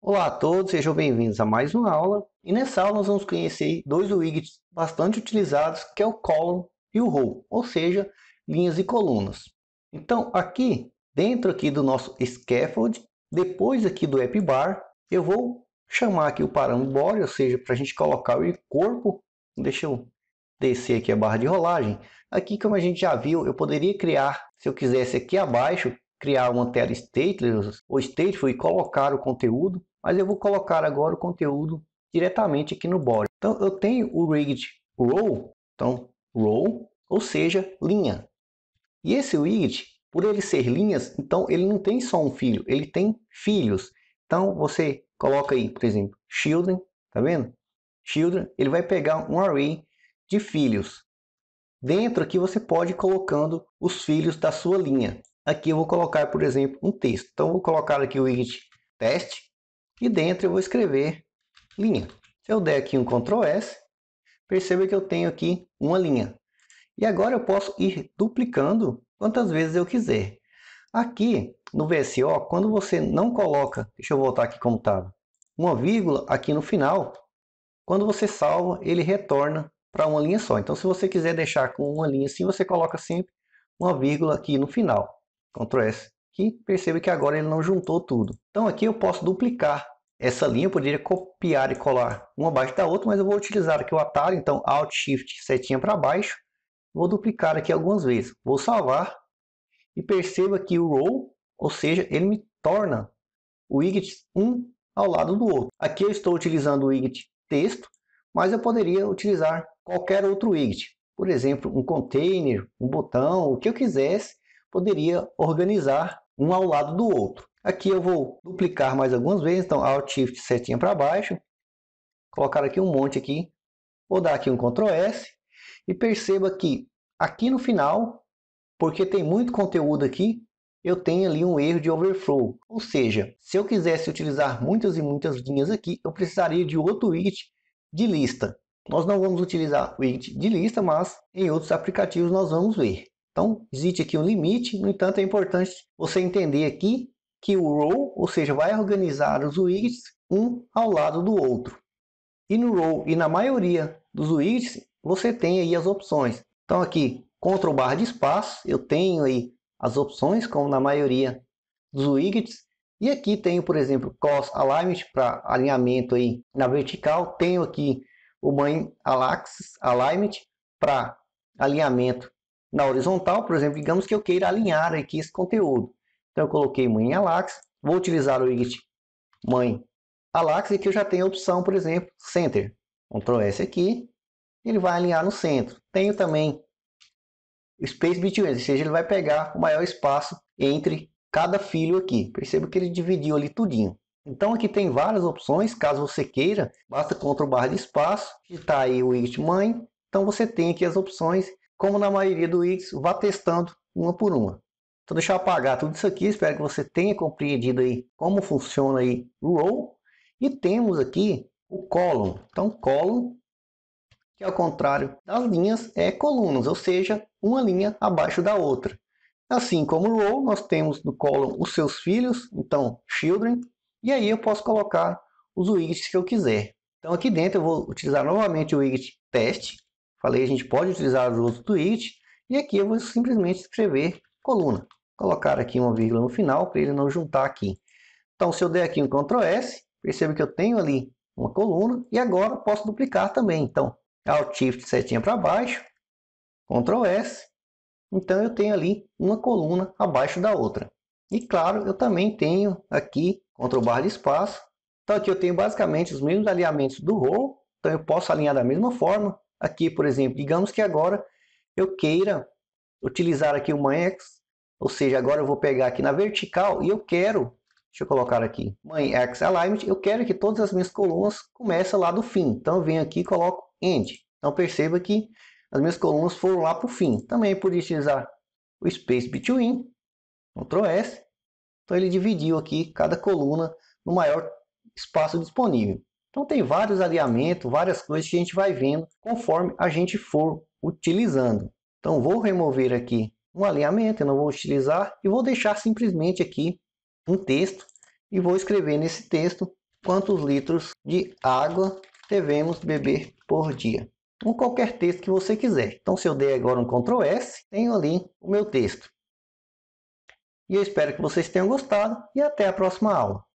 Olá a todos, sejam bem-vindos a mais uma aula. E nessa aula nós vamos conhecer dois widgets bastante utilizados, que é o column e o row, ou seja, linhas e colunas. Então aqui, dentro aqui do nosso scaffold, depois aqui do app bar, eu vou chamar aqui o parâmetro body, ou seja, para a gente colocar o corpo. Deixa eu descer aqui a barra de rolagem. Aqui, como a gente já viu, eu poderia criar, se eu quisesse aqui abaixo, criar uma tela stateless né, ou stateful e colocar o conteúdo, mas eu vou colocar agora o conteúdo diretamente aqui no body. Então eu tenho o rigged row, então row, ou seja, linha. E esse rigged, por ele ser linhas, então ele não tem só um filho, ele tem filhos. Então você coloca aí, por exemplo, children, tá vendo? Children, ele vai pegar um array de filhos. Dentro aqui você pode ir colocando os filhos da sua linha. Aqui eu vou colocar, por exemplo, um texto. Então, eu vou colocar aqui o int teste e dentro eu vou escrever linha. Se eu der aqui um Ctrl S, perceba que eu tenho aqui uma linha. E agora eu posso ir duplicando quantas vezes eu quiser. Aqui no VSO, quando você não coloca, deixa eu voltar aqui como estava, uma vírgula aqui no final, quando você salva, ele retorna para uma linha só. Então, se você quiser deixar com uma linha assim, você coloca sempre uma vírgula aqui no final. Ctrl S, que perceba que agora ele não juntou tudo. Então aqui eu posso duplicar essa linha, eu poderia copiar e colar uma abaixo da outra, mas eu vou utilizar aqui o atalho, então Alt Shift setinha para baixo, vou duplicar aqui algumas vezes, vou salvar e perceba que o Row, ou seja, ele me torna o widget um ao lado do outro. Aqui eu estou utilizando o widget texto, mas eu poderia utilizar qualquer outro widget, por exemplo, um container, um botão, o que eu quisesse, poderia organizar um ao lado do outro. Aqui eu vou duplicar mais algumas vezes, então Alt Shift setinha para baixo, colocar aqui um monte aqui, vou dar aqui um Ctrl S e perceba que aqui no final, porque tem muito conteúdo aqui, eu tenho ali um erro de overflow. Ou seja, se eu quisesse utilizar muitas e muitas linhas aqui, eu precisaria de outro widget de lista. Nós não vamos utilizar o widget de lista, mas em outros aplicativos nós vamos ver. Então, existe aqui um limite, no entanto, é importante você entender aqui que o row, ou seja, vai organizar os widgets um ao lado do outro. E no row e na maioria dos widgets, você tem aí as opções. Então aqui, Ctrl barra de espaço, eu tenho aí as opções, como na maioria dos widgets. E aqui tenho, por exemplo, Cross Alignment para alinhamento aí na vertical. Tenho aqui o Main Axis Alignment para alinhamento na horizontal, por exemplo, digamos que eu queira alinhar aqui esse conteúdo. Então eu coloquei mãe alax, vou utilizar o it mãe alax e que eu já tenho a opção, por exemplo, center. Ctrl S aqui, ele vai alinhar no centro. Tenho também space between, ou seja, ele vai pegar o maior espaço entre cada filho aqui. Perceba que ele dividiu ali tudinho. Então aqui tem várias opções, caso você queira, basta Ctrl barra de espaço, digitar aí o it mãe, então você tem aqui as opções como na maioria do ITS, vá testando uma por uma. Então deixa eu apagar tudo isso aqui, espero que você tenha compreendido aí como funciona aí o row. E temos aqui o column. Então column, que ao é contrário das linhas, é colunas, ou seja, uma linha abaixo da outra. Assim como o row, nós temos no column os seus filhos, então children, e aí eu posso colocar os widgets que eu quiser. Então aqui dentro eu vou utilizar novamente o widget test, Falei, a gente pode utilizar o outro tweet e aqui eu vou simplesmente escrever coluna. Colocar aqui uma vírgula no final para ele não juntar aqui. Então, se eu der aqui um Ctrl S, perceba que eu tenho ali uma coluna e agora posso duplicar também. Então, Alt Shift setinha para baixo, Ctrl S. Então, eu tenho ali uma coluna abaixo da outra. E claro, eu também tenho aqui Ctrl barra de espaço. Então, aqui eu tenho basicamente os mesmos alinhamentos do row. Então, eu posso alinhar da mesma forma aqui, por exemplo, digamos que agora eu queira utilizar aqui uma X, ou seja, agora eu vou pegar aqui na vertical e eu quero, deixa eu colocar aqui, mãe X Alignment, eu quero que todas as minhas colunas comecem lá do fim. Então eu venho aqui e coloco End. Então perceba que as minhas colunas foram lá para o fim. Também é por utilizar o Space Between, Ctrl S. Então ele dividiu aqui cada coluna no maior espaço disponível. Então tem vários alinhamentos, várias coisas que a gente vai vendo conforme a gente for utilizando. Então vou remover aqui um alinhamento, eu não vou utilizar e vou deixar simplesmente aqui um texto e vou escrever nesse texto quantos litros de água devemos beber por dia. Um então, qualquer texto que você quiser. Então se eu der agora um Ctrl S, tenho ali o meu texto. E eu espero que vocês tenham gostado e até a próxima aula.